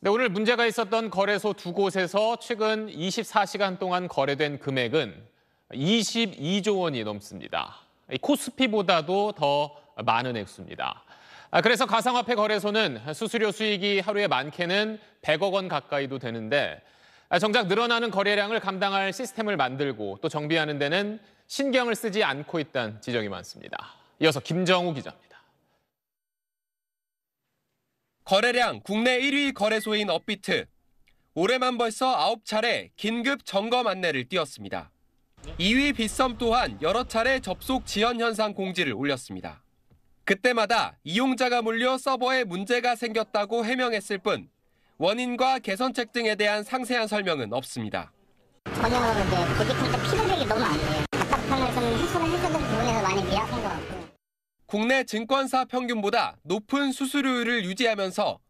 네, 오늘 문제가 있었던 거래소 두 곳에서 최근 24시간 동안 거래된 금액은 22조 원이 넘습니다. 코스피보다도 더 많은 액수입니다. 아, 그래서 가상화폐 거래소는 수수료 수익이 하루에 많게는 100억 원 가까이도 되는데 아, 정작 늘어나는 거래량을 감당할 시스템을 만들고 또 정비하는 데는 신경을 쓰지 않고 있다는 지적이 많습니다. 이어서 김정우 기자입니다. 거래량 국내 1위 거래소인 업비트. 올해만 벌써 9차례 긴급 점검 안내를 띄웠습니다. 2위 빗썸 또한 여러 차례 접속 지연 현상 공지를 올렸습니다. 그때마다 이용자가 몰려 서버에 문제가 생겼다고 해명했을 뿐 원인과 개선책 등에 대한 상세한 설명은 없습니다. 번역하고 이제 고객니까 피로력이 너무 안 돼요. 답답하면서 국내 증권사 평균보다 높은 수수료율을 유지하면서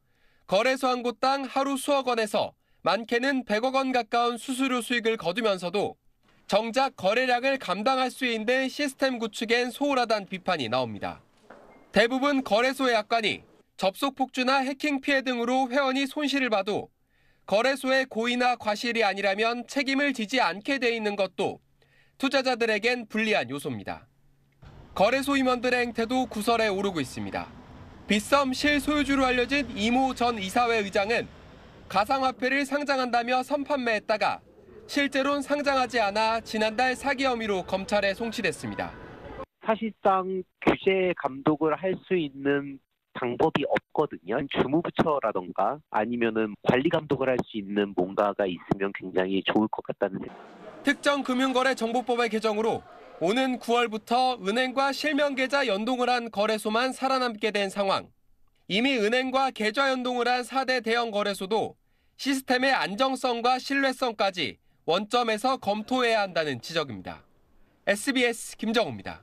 거래소 한 곳당 하루 수억 원에서 많게는 100억 원 가까운 수수료 수익을 거두면서도 정작 거래량을 감당할 수 있는 시스템 구축엔 소홀하다는 비판이 나옵니다. 대부분 거래소의 약관이 접속 폭주나 해킹 피해 등으로 회원이 손실을 봐도 거래소의 고의나 과실이 아니라면 책임을 지지 않게 돼 있는 것도 투자자들에겐 불리한 요소입니다. 거래소 임원들의 행태도 구설에 오르고 있습니다. 빗썸 실소유주로 알려진 이모 전 이사회 의장은 가상화폐를 상장한다며 선판매했다가 실제로는 상장하지 않아 지난달 사기 혐의로 검찰에 송치됐습니다. 사실상 규제 감독을 할 수 있는 방법이 없거든요. 주무부처라던가 아니면은 관리 감독을 할 수 있는 뭔가가 있으면 굉장히 좋을 것 같다는 생각. 특정 금융거래 정보법의 개정으로 오는 9월부터 은행과 실명계좌 연동을 한 거래소만 살아남게 된 상황. 이미 은행과 계좌 연동을 한 4대 대형 거래소도 시스템의 안정성과 신뢰성까지 원점에서 검토해야 한다는 지적입니다. SBS 김정우입니다.